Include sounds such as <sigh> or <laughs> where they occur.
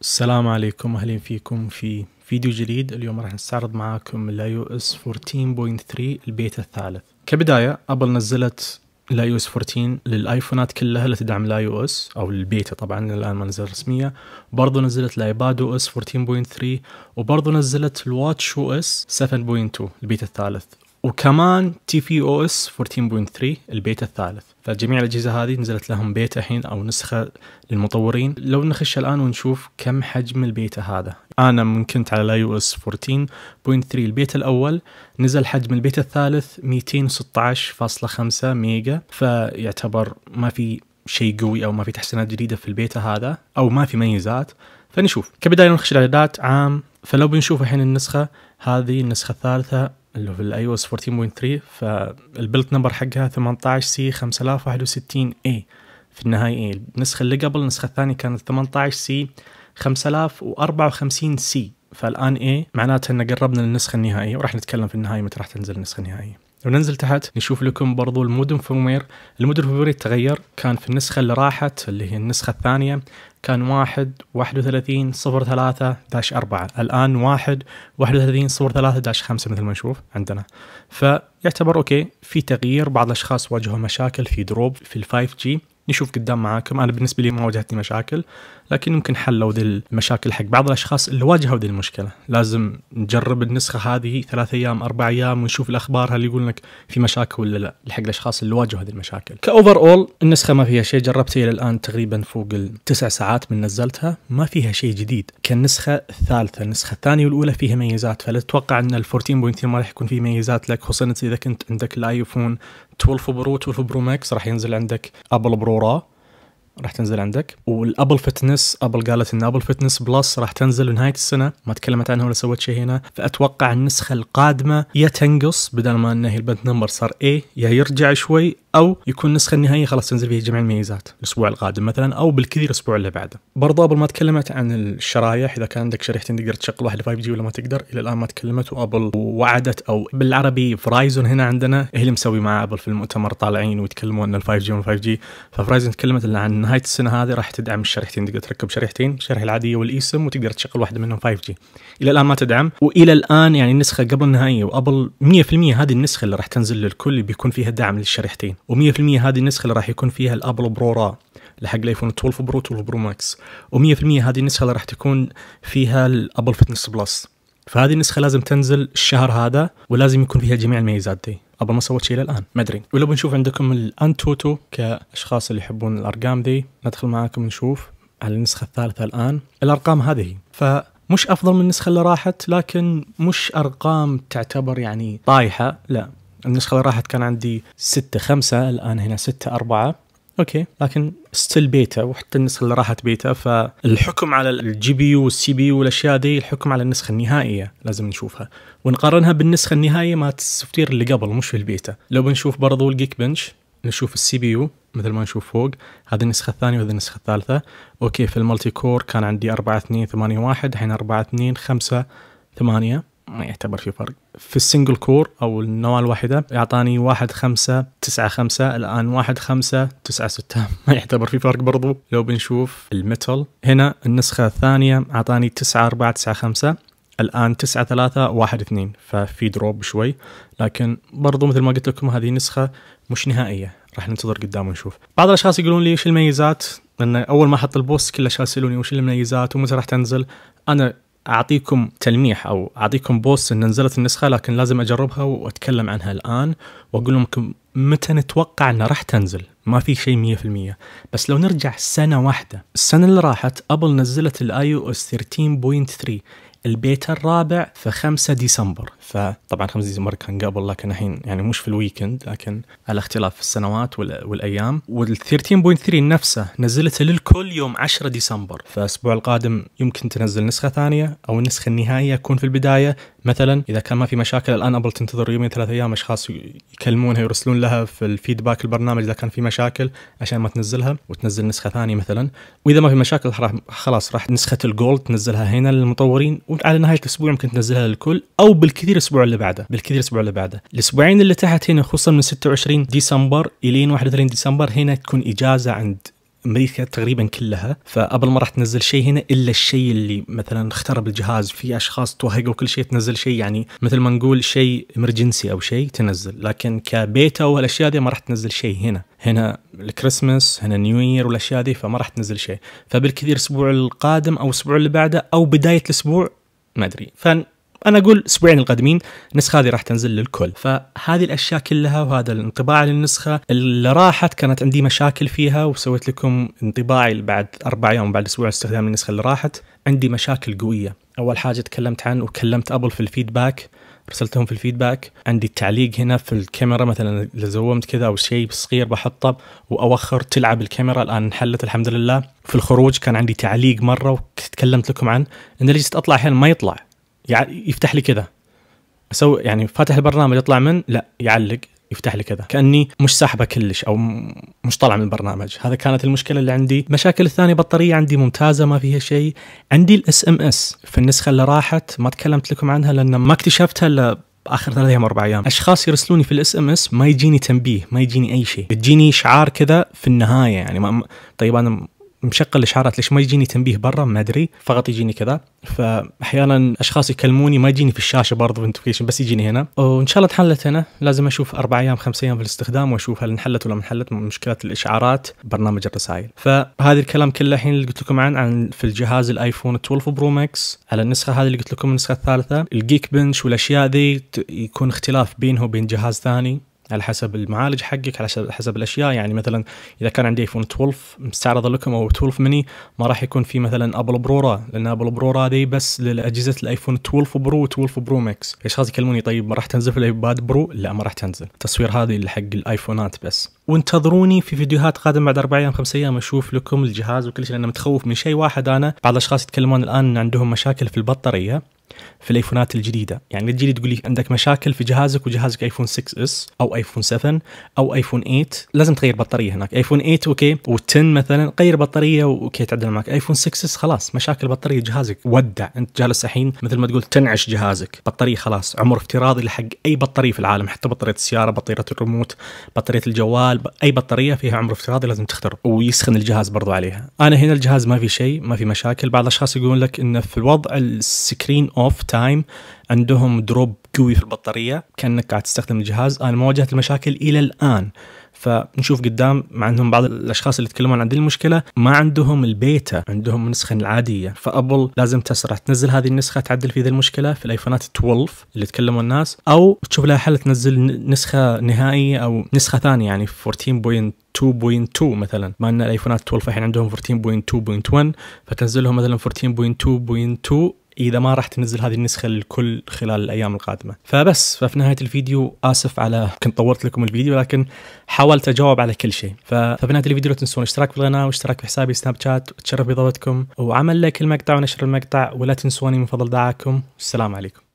السلام عليكم اهلا فيكم في فيديو جديد اليوم راح نستعرض معاكم الـ iOS اس 14.3 البيتا الثالث كبدايه ابل نزلت الـ iOS اس 14 للايفونات كلها اللي تدعم الـ iOS اس او البيتا طبعا الان ما نزل رسميه برضه نزلت الـ او اس 14.3 وبرضه نزلت الواتش او اس 7.2 البيتا الثالث وكمان تي في او اس 14.3 البيتا الثالث فجميع الاجهزه هذه نزلت لهم بيتا الحين او نسخه للمطورين لو نخش الان ونشوف كم حجم البيتا هذا انا من كنت على الاي او اس 14.3 البيتا الاول نزل حجم البيتا الثالث 216.5 ميجا فيعتبر ما في شيء قوي او ما في تحسينات جديده في البيتا هذا او ما في ميزات فنشوف كبدايه نخش الاعدادات عام فلو بنشوف الحين النسخه هذه النسخه الثالثه اللي في الاي او اس 14.3 فالبلت نمبر حقها 18 c 5061 a في النهاية A النسخة اللي قبل النسخة الثانية كانت 18 c 5054 c فالان A معناته ان قربنا للنسخة النهائية وراح نتكلم في النهاية متى راح تنزل النسخة النهائية لو ننزل تحت نشوف لكم برضو المودم فيرموير المودم فيرموير تغير كان في النسخة اللي راحت اللي هي النسخة الثانية كان واحد واحد وثلاثين صفر ثلاثة داش أربعة الآن واحد واحد وثلاثين صفر ثلاثة داش خمسة مثل ما نشوف عندنا فيعتبر أوكي في تغيير بعض الأشخاص واجهوا مشاكل في دروب في الفايف جي نشوف قدام معاكم انا بالنسبه لي ما واجهتني مشاكل لكن يمكن حلوا ذي المشاكل حق بعض الاشخاص اللي واجهوا ذي المشكله لازم نجرب النسخه هذه ثلاث ايام اربع ايام ونشوف الاخبار هل يقول لك في مشاكل ولا لا حق الاشخاص اللي واجهوا هذه المشاكل كاوفر اول النسخه ما فيها شيء جربتها الى الان تقريبا فوق التسع ساعات من نزلتها ما فيها شيء جديد كالنسخه الثالثه النسخه الثانيه والاولى فيها ميزات فلا تتوقع ان ال 14.2 ما راح يكون فيه ميزات لك خصوصا اذا كنت عندك الايفون 12 برو 12 برو ماكس راح ينزل عندك ابل برو را راح تنزل عندك والابل فتنس ابل قالت ان ابل فتنس بلس راح تنزل نهايه السنه ما تكلمت عنها ولا سوت شيء هنا فاتوقع النسخه القادمه يا تنقص بدل ما انه البنت نمبر صار اي يا يرجع شوي او يكون النسخه النهائيه خلاص تنزل فيها جميع الميزات الاسبوع القادم مثلا او بالكثير الاسبوع اللي بعده برضه ابل ما تكلمت عن الشرايح اذا كان عندك شريحتين تقدر تشغل واحده 5 جي ولا ما تقدر الى الان ما تكلمت وابل وعدت او بالعربي فرايزون هنا عندنا هي اللي مسوي مع ابل في المؤتمر طالعين ويتكلمون ان ال 5 جي وال 5 جي ففرايزون تكلمت ان عن نهايه السنه هذه راح تدعم الشريحتين تقدر تركب شريحتين الشريحه العاديه والايسم وتقدر تشغل واحده منهم 5 جي الى الان ما تدعم والى الان يعني النسخه قبل النهائيه وابل 100% هذه النسخه اللي راح تنزل للكل بيكون فيها دعم للشريحتين و100% هذه النسخه اللي راح يكون فيها الابل برو را لحق الايفون 12 برو 12 برو ماكس و100% هذه النسخه اللي راح تكون فيها الابل فتنس بلس فهذه النسخه لازم تنزل الشهر هذا ولازم يكون فيها جميع الميزات دي ابل ما سوت شيء الان ما ادري ولو بنشوف عندكم الانتوتو كاشخاص اللي يحبون الارقام دي ندخل معاكم نشوف على النسخه الثالثه الان الارقام هذه ف مش افضل من النسخه اللي راحت لكن مش ارقام تعتبر يعني طايحه لا النسخه اللي راحت كان عندي 6 5 الان هنا 6 4 اوكي لكن ستيل بيتا وحتى النسخه اللي راحت بيتا فالحكم على الجي بي يو والسي بي يو والاشياء دي الحكم على النسخه النهائيه لازم نشوفها ونقارنها بالنسخه النهائيه مالت السوفتير اللي قبل مش في البيتا لو بنشوف برضو الجيك بنش نشوف السي بي يو مثل ما نشوف فوق هذه النسخه الثانيه وهذه النسخه الثالثه اوكي في المالتي كور كان عندي 4 2 8 1 الحين 4 2 5 8 ما يعتبر في فرق في السنجل كور او النواه الواحده اعطاني واحد خمسة تسعة خمسة الان واحد خمسة تسعة ستة <laughs> ما يعتبر في فرق برضو لو بنشوف الميتال هنا النسخه الثانيه اعطاني تسعة أربعة تسعة خمسة الآن تسعة ثلاثة واحد اثنين ففي دروب شوي لكن برضو مثل ما قلت لكم هذه نسخة مش نهائية راح ننتظر قدام ونشوف بعض الأشخاص يقولون لي ايش الميزات لأن أول ما احط البوست كل الأشخاص يسألوني وش المميزات ومتى راح تنزل أنا اعطيكم تلميح او اعطيكم بوست ان نزلت النسخه لكن لازم اجربها واتكلم عنها الان واقول لكم متى نتوقع انها راح تنزل ما في شيء 100% بس لو نرجع سنه واحده السنه اللي راحت ابل نزلت الاي او اس 13.3 البيت الرابع في 5 ديسمبر فطبعا 5 ديسمبر كان قبل لكن الحين يعني مش في الويكند لكن اختلاف في السنوات والايام وال 13.3 نفسه نزلته للكل يوم 10 ديسمبر فالاسبوع القادم يمكن تنزل نسخه ثانيه او النسخه النهائيه يكون في البدايه مثلا اذا كان ما في مشاكل الان ابل تنتظر يومين ثلاث ايام اشخاص يكلمونها يرسلون لها في الفيدباك البرنامج اذا كان في مشاكل عشان ما تنزلها وتنزل نسخه ثانيه مثلا واذا ما في مشاكل راح خلاص راح نسخه الجولد تنزلها هنا للمطورين وعلى نهايه الاسبوع ممكن تنزلها للكل او بالكثير الاسبوع اللي بعده بالكثير الاسبوع اللي بعده الاسبوعين اللي تحت هنا خصوصا من 26 ديسمبر الين 31 ديسمبر هنا تكون اجازه عند امريكا تقريبا كلها فقبل ما راح تنزل شيء هنا الا الشيء اللي مثلا اخترب الجهاز في اشخاص توهقوا كل شيء تنزل شيء يعني مثل ما نقول شيء امرجنسي او شيء تنزل لكن كبيتا والاشياء دي ما راح تنزل شيء هنا هنا الكريسماس هنا نيو يير والاشياء دي فما راح تنزل شيء فبالكثير الاسبوع القادم او الاسبوع اللي بعده او بدايه الاسبوع ما ادري فانا اقول اسبوعين القادمين النسخه هذه راح تنزل للكل فهذه الاشياء كلها وهذا الانطباع للنسخه اللي راحت كانت عندي مشاكل فيها وسويت لكم انطباعي بعد اربع ايام بعد اسبوع استخدام النسخه اللي راحت عندي مشاكل قويه اول حاجه تكلمت عن وكلمت ابل في الفيدباك رسلتهم في الفيدباك عندي التعليق هنا في الكاميرا مثلا اذا زومت كذا او شيء صغير بحطه واوخر تلعب الكاميرا الان انحلت الحمد لله في الخروج كان عندي تعليق مره وتكلمت لكم عن ان اللي اطلع احيانا ما يطلع يفتح لي كذا اسوي يعني فاتح البرنامج يطلع من لا يعلق يفتح لي كذا كاني مش ساحبه كلش او مش طالع من البرنامج هذا كانت المشكله اللي عندي مشاكل الثانيه بطاريه عندي ممتازه ما فيها شيء عندي الاس ام اس في النسخه اللي راحت ما تكلمت لكم عنها لان ما اكتشفتها الا اخر ثلاث ايام اربع ايام اشخاص يرسلوني في الاس ام اس ما يجيني تنبيه ما يجيني اي شيء يجيني اشعار كذا في النهايه يعني ما طيب انا مشغل اشعارات ليش ما يجيني تنبيه برا ما ادري فقط يجيني كذا فاحيانا اشخاص يكلموني ما يجيني في الشاشه برضو نوتيفيكيشن بس يجيني هنا وان شاء الله انحلت هنا لازم اشوف اربع ايام خمس ايام في الاستخدام واشوف هل انحلت ولا ما انحلت مشكله الاشعارات برنامج الرسائل فهذا الكلام كله الحين اللي قلت لكم عن عن في الجهاز الايفون 12 برو ماكس على النسخه هذه اللي قلت لكم النسخه الثالثه الجيك بنش والاشياء ذي يكون اختلاف بينه وبين جهاز ثاني على حسب المعالج حقك على حسب, حسب الاشياء يعني مثلا اذا كان عندي ايفون 12 مستعرض لكم او 12 مني ما راح يكون في مثلا ابل برورا لان ابل برورا دي بس لاجهزه الايفون 12 برو و12 برو ماكس اشخاص يكلموني طيب ما راح تنزل في الايباد برو لا ما راح تنزل التصوير هذه اللي حق الايفونات بس وانتظروني في فيديوهات قادمه بعد اربع ايام خمس ايام اشوف لكم الجهاز وكل شيء لان متخوف من شيء واحد انا بعض الاشخاص يتكلمون الان ان عندهم مشاكل في البطاريه في الايفونات الجديده يعني تجي تقول لي عندك مشاكل في جهازك وجهازك ايفون 6 اس او ايفون 7 او ايفون 8 لازم تغير بطاريه هناك ايفون 8 اوكي و10 مثلا غير بطاريه اوكي تعدل معك ايفون 6 اس خلاص مشاكل بطاريه جهازك ودع انت جالس الحين مثل ما تقول تنعش جهازك بطاريه خلاص عمر افتراضي لحق اي بطاريه في العالم حتى بطاريه السياره بطاريه الريموت بطاريه الجوال اي بطاريه فيها عمر افتراضي لازم تختار ويسخن الجهاز برضو عليها انا هنا الجهاز ما في شيء ما في مشاكل بعض الاشخاص يقولون لك انه في الوضع السكرين اون اوف تايم عندهم دروب قوي في البطاريه كانك قاعد تستخدم الجهاز انا ما واجهت المشاكل الى الان فنشوف قدام مع انهم بعض الاشخاص اللي يتكلمون عن دي المشكله ما عندهم البيتا عندهم النسخه العاديه فابل لازم تسرع تنزل هذه النسخه تعدل في ذي المشكله في الايفونات 12 اللي تكلموا الناس او تشوف لها حل تنزل نسخه نهائيه او نسخه ثانيه يعني 14. 2.2 مثلا ما ان الايفونات 12 الحين عندهم 14.2.1 فتنزل لهم مثلا 14.2.2 اذا ما راح تنزل هذه النسخه للكل خلال الايام القادمه فبس ففي نهايه الفيديو اسف على كنت طورت لكم الفيديو لكن حاولت اجاوب على كل شيء ففي نهايه الفيديو لا تنسون الاشتراك في القناه واشتراك في حسابي سناب شات اتشرف بضوتكم وعمل لك المقطع ونشر المقطع ولا تنسوني من فضل دعاكم والسلام عليكم